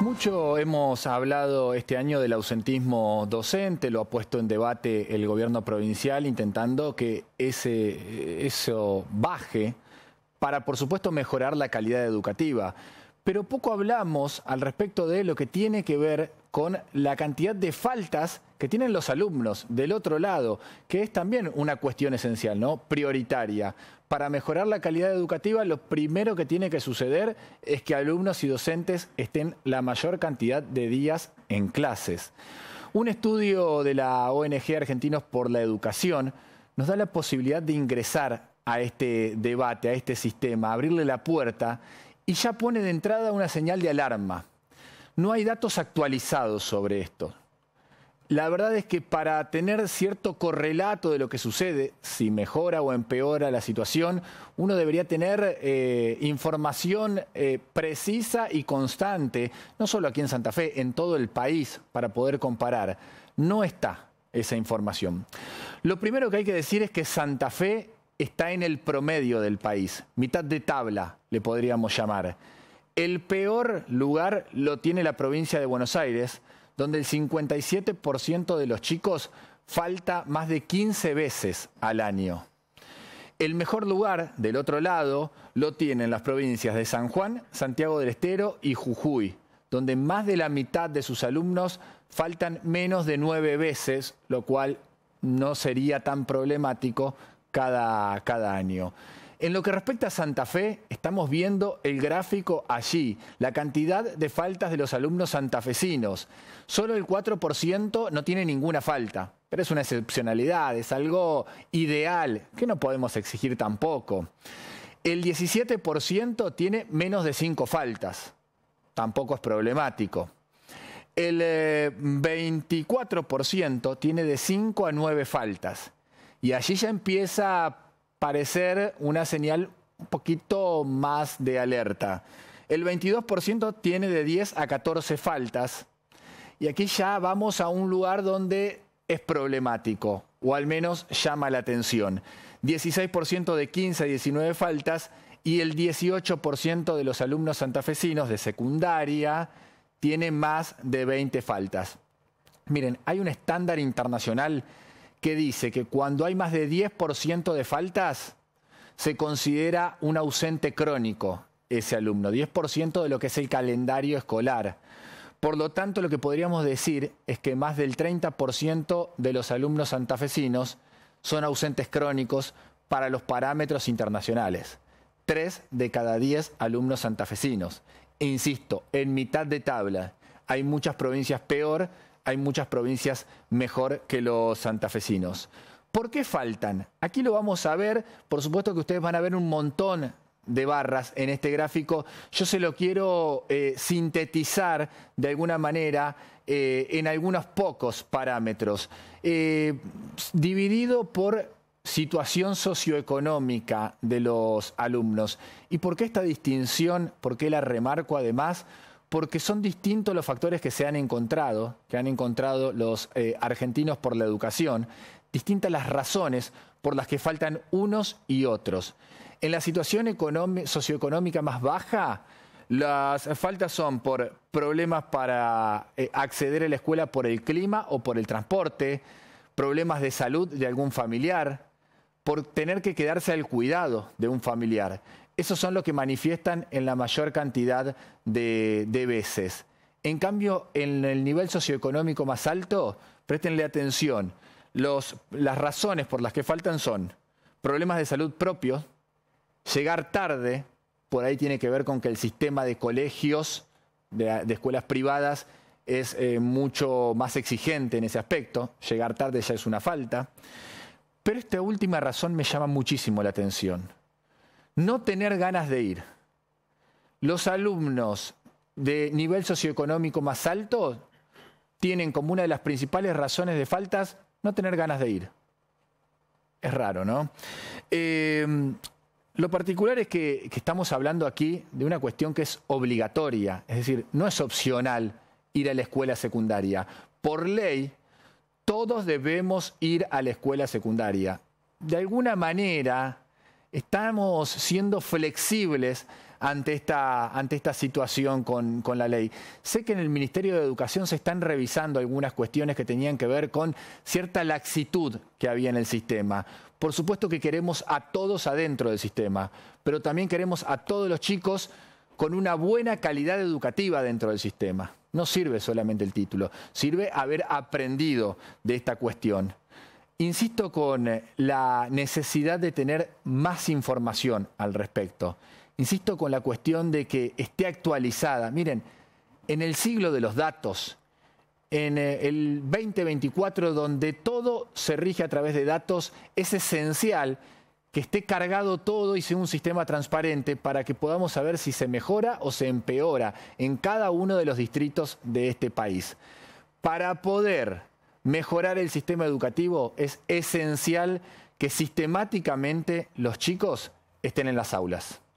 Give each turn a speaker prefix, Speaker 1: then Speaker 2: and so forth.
Speaker 1: Mucho hemos hablado este año del ausentismo docente, lo ha puesto en debate el gobierno provincial intentando que ese, eso baje para, por supuesto, mejorar la calidad educativa. Pero poco hablamos al respecto de lo que tiene que ver con la cantidad de faltas que tienen los alumnos del otro lado, que es también una cuestión esencial, ¿no? Prioritaria. Para mejorar la calidad educativa, lo primero que tiene que suceder es que alumnos y docentes estén la mayor cantidad de días en clases. Un estudio de la ONG Argentinos por la Educación nos da la posibilidad de ingresar a este debate, a este sistema, abrirle la puerta y ya pone de entrada una señal de alarma. No hay datos actualizados sobre esto. La verdad es que para tener cierto correlato de lo que sucede, si mejora o empeora la situación, uno debería tener eh, información eh, precisa y constante, no solo aquí en Santa Fe, en todo el país, para poder comparar. No está esa información. Lo primero que hay que decir es que Santa Fe está en el promedio del país, mitad de tabla le podríamos llamar. El peor lugar lo tiene la provincia de Buenos Aires, donde el 57% de los chicos falta más de 15 veces al año. El mejor lugar, del otro lado, lo tienen las provincias de San Juan, Santiago del Estero y Jujuy, donde más de la mitad de sus alumnos faltan menos de nueve veces, lo cual no sería tan problemático cada, cada año. En lo que respecta a Santa Fe, estamos viendo el gráfico allí, la cantidad de faltas de los alumnos santafesinos. Solo el 4% no tiene ninguna falta, pero es una excepcionalidad, es algo ideal, que no podemos exigir tampoco. El 17% tiene menos de 5 faltas, tampoco es problemático. El 24% eh, tiene de 5 a 9 faltas. Y allí ya empieza parecer una señal un poquito más de alerta. El 22% tiene de 10 a 14 faltas. Y aquí ya vamos a un lugar donde es problemático, o al menos llama la atención. 16% de 15 a 19 faltas y el 18% de los alumnos santafesinos de secundaria tiene más de 20 faltas. Miren, hay un estándar internacional que dice que cuando hay más de 10% de faltas, se considera un ausente crónico ese alumno, 10% de lo que es el calendario escolar. Por lo tanto, lo que podríamos decir es que más del 30% de los alumnos santafesinos son ausentes crónicos para los parámetros internacionales. 3 de cada 10 alumnos santafesinos. Insisto, en mitad de tabla. Hay muchas provincias peor hay muchas provincias mejor que los santafesinos. ¿Por qué faltan? Aquí lo vamos a ver, por supuesto que ustedes van a ver un montón de barras en este gráfico. Yo se lo quiero eh, sintetizar de alguna manera eh, en algunos pocos parámetros. Eh, dividido por situación socioeconómica de los alumnos. ¿Y por qué esta distinción? ¿Por qué la remarco además? porque son distintos los factores que se han encontrado, que han encontrado los eh, argentinos por la educación, distintas las razones por las que faltan unos y otros. En la situación socioeconómica más baja, las faltas son por problemas para eh, acceder a la escuela por el clima o por el transporte, problemas de salud de algún familiar, por tener que quedarse al cuidado de un familiar. Esos son los que manifiestan en la mayor cantidad de, veces. En cambio, en el nivel socioeconómico más alto, préstenle atención, las razones por las que faltan son problemas de salud propio, llegar tarde, por ahí tiene que ver con que el sistema de colegios, de, escuelas privadas, es eh, mucho más exigente en ese aspecto, llegar tarde ya es una falta. Pero esta última razón me llama muchísimo la atención. No tener ganas de ir. Los alumnos de nivel socioeconómico más alto tienen como una de las principales razones de faltas no tener ganas de ir. Es raro, ¿no? Em, lo particular es que, estamos hablando aquí de una cuestión que es obligatoria, es decir, no es opcional ir a la escuela secundaria. Por ley, todos debemos ir a la escuela secundaria. De alguna manera, estamos siendo flexibles ante esta, situación con, la ley. Sé que en el Ministerio de Educación se están revisando algunas cuestiones que tenían que ver con cierta laxitud que había en el sistema. Por supuesto que queremos a todos adentro del sistema, pero también queremos a todos los chicos con una buena calidad educativa dentro del sistema. No sirve solamente el título, sirve haber aprendido de esta cuestión. Insisto con eh, la necesidad de tener más información al respecto. Insisto con la cuestión de que esté actualizada. Miren, en el siglo de los datos, en eh, el 2024 donde todo se rige a través de datos, es esencial que esté cargado todo y sea un sistema transparente para que podamos saber si se mejora o se empeora en cada uno de los distritos de este país. Para poder mejorar el sistema educativo es esencial que sistemáticamente los chicos estén en las aulas.